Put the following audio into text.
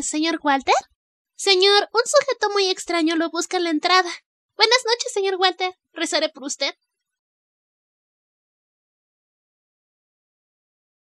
Eh, señor Walter. Señor, un sujeto muy extraño lo busca en la entrada. Buenas noches, señor Walter. Rezaré por usted.